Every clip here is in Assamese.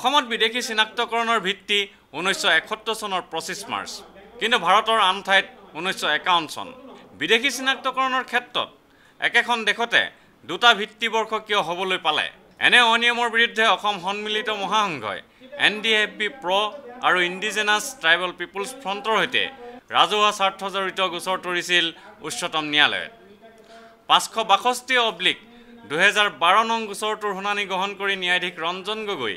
অসমত বিদেশী চিনাক্তকৰণৰ ভিত্তি ঊনৈছশ উনৈশশো চনৰ পঁচিছ মাৰ্চ কিন্তু ভাৰতৰ আন ঠাইত ঊনৈছশ একাৱন্ন চন বিদেশী চিনাক্তকৰণৰ ক্ষেত্ৰত একেখন দেশতে দুটা ভিত্তিবৰ্ষ কিয় হ'বলৈ পালে এনে অনিয়মৰ বিৰুদ্ধে অসম সন্মিলিত মহাসংঘই এন ডি এফ বি প্ৰ আৰু ইণ্ডিজেনাছ ট্ৰাইবেল পিপুলস ফ্ৰণ্টৰ সৈতে ৰাজহুৱা স্বাৰ্থজড়িত গোচৰ তৰিছিল উচ্চতম ন্যায়ালয়ে পাঁচশ বাষষ্ঠি অব্লিক দুহেজাৰ বাৰ নং গোচৰটোৰ শুনানি গ্ৰহণ কৰি ন্যায়াধীশ ৰঞ্জন গগৈ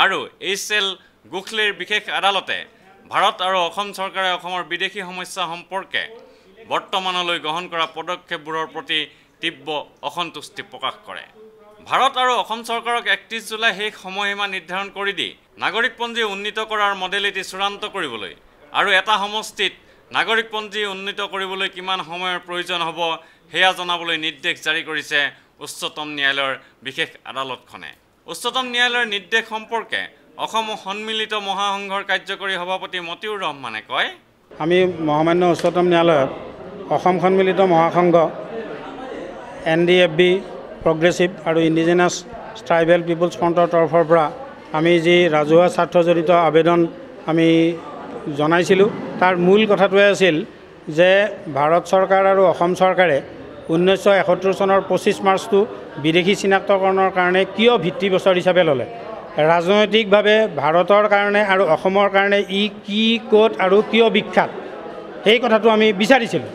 আৰু এইচ এল গোখলেৰ বিশেষ আদালতে ভাৰত আৰু অসম চৰকাৰে অসমৰ বিদেশী সমস্যা সম্পৰ্কে বৰ্তমানলৈ গ্ৰহণ কৰা পদক্ষেপবোৰৰ প্ৰতি তীব্ৰ অসন্তুষ্টি প্ৰকাশ কৰে ভাৰত আৰু অসম চৰকাৰক একত্ৰিছ জুলাই শেষ সময়সীমা নিৰ্ধাৰণ কৰি দি নাগৰিকপঞ্জী উন্নীত কৰাৰ মডেলিটি চূড়ান্ত কৰিবলৈ আৰু এটা সমষ্টিত নাগৰিকপঞ্জী উন্নীত কৰিবলৈ কিমান সময়ৰ প্ৰয়োজন হ'ব সেয়া জনাবলৈ নিৰ্দেশ জাৰি কৰিছে উচ্চতম ন্যায়ালয়ৰ বিশেষ আদালতখনে উচ্চতম ন্যায়ালয়ৰ নিৰ্দেশ সম্পৰ্কে অসম সন্মিলিত মহাসংঘৰ কাৰ্যকৰী সভাপতি মতিউৰ ৰহমানে কয় আমি মহামান্য উচ্চতম ন্যায়ালয়ত অসম সন্মিলিত মহাসংঘ N D F B progressive আৰু ইণ্ডিজিনাছ ট্ৰাইবেল পিপুলছ ফ্ৰণ্টৰ তৰফৰ পৰা আমি যি ৰাজহুৱা স্বাৰ্থজড়িত আবেদন আমি জনাইছিলোঁ তাৰ মূল কথাটোৱে আছিল যে ভাৰত চৰকাৰ আৰু অসম চৰকাৰে ঊনৈছশ এসত্তৰ চনৰ পঁচিছ মাৰ্চটো বিদেশী চিনাক্তকৰণৰ কাৰণে কিয় ভিত্তি বছৰ হিচাপে ল'লে ৰাজনৈতিকভাৱে ভাৰতৰ কাৰণে আৰু অসমৰ কাৰণে ই কি ক'ত আৰু কিয় বিখ্যাত সেই কথাটো আমি বিচাৰিছিলোঁ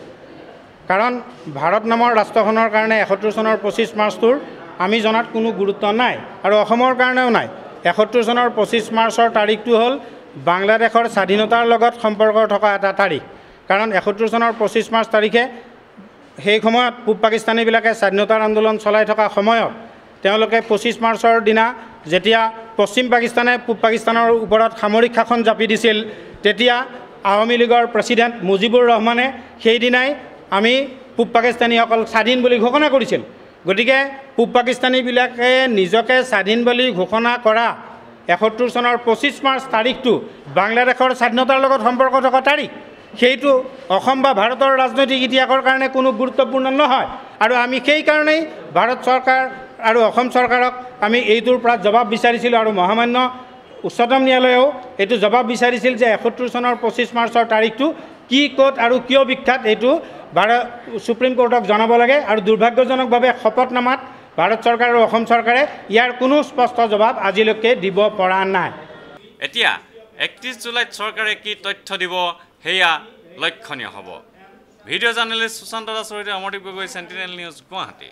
কাৰণ ভাৰত নামৰ ৰাষ্ট্ৰখনৰ কাৰণে এসত্তৰ চনৰ পঁচিছ মাৰ্চটোৰ আমি জনাত কোনো গুৰুত্ব নাই আৰু অসমৰ কাৰণেও নাই এসত্তৰ চনৰ পঁচিছ মাৰ্চৰ তাৰিখটো হ'ল বাংলাদেশৰ স্বাধীনতাৰ লগত সম্পৰ্ক থকা এটা তাৰিখ কাৰণ এসত্তৰ চনৰ পঁচিছ মাৰ্চ তাৰিখে সেই সময়ত পূব পাকিস্তানীবিলাকে স্বাধীনতাৰ আন্দোলন চলাই থকা সময়ত তেওঁলোকে পঁচিছ মাৰ্চৰ দিনা যেতিয়া পশ্চিম পাকিস্তানে পূব পাকিস্তানৰ ওপৰত সামৰিক শাসন জাপি দিছিল তেতিয়া আৱামী লীগৰ প্ৰেছিডেণ্ট মুজিবুৰ ৰহমানে সেইদিনাই আমি পূব পাকিস্তানীসকল স্বাধীন বুলি ঘোষণা কৰিছিল গতিকে পূব পাকিস্তানীবিলাকে নিজকে স্বাধীন বুলি ঘোষণা কৰা এসত্তৰ চনৰ পঁচিছ মাৰ্চ তাৰিখটো বাংলাদেশৰ স্বাধীনতাৰ লগত সম্পৰ্ক থকা তাৰিখ সেইটো অসম বা ভাৰতৰ ৰাজনৈতিক ইতিহাসৰ কাৰণে কোনো গুৰুত্বপূৰ্ণ নহয় আৰু আমি সেইকাৰণেই ভাৰত চৰকাৰ আৰু অসম চৰকাৰক আমি এইটোৰ পৰা জবাব বিচাৰিছিলোঁ আৰু মহামান্য উচ্চতম ন্যায়ালয়েও এইটো জবাব বিচাৰিছিল যে এসত্তৰ চনৰ পঁচিছ মাৰ্চৰ তাৰিখটো কি ক'ত আৰু কিয় বিখ্যাত এইটো ভাৰত চুপ্ৰীম কোৰ্টক জনাব লাগে আৰু দুৰ্ভাগ্যজনকভাৱে শপতনামাত ভাৰত চৰকাৰ আৰু অসম চৰকাৰে ইয়াৰ কোনো স্পষ্ট জবাব আজিলৈকে দিব পৰা নাই এতিয়া একত্ৰিছ জুলাইত চৰকাৰে কি তথ্য দিব সেয়া লক্ষণীয় হ'ব ভিডিঅ' জাৰ্ণেলিষ্ট সুশান্ত দাস চৰিত্ৰে অমৰদীপ গগৈ চেণ্টিনেল নিউজ গুৱাহাটী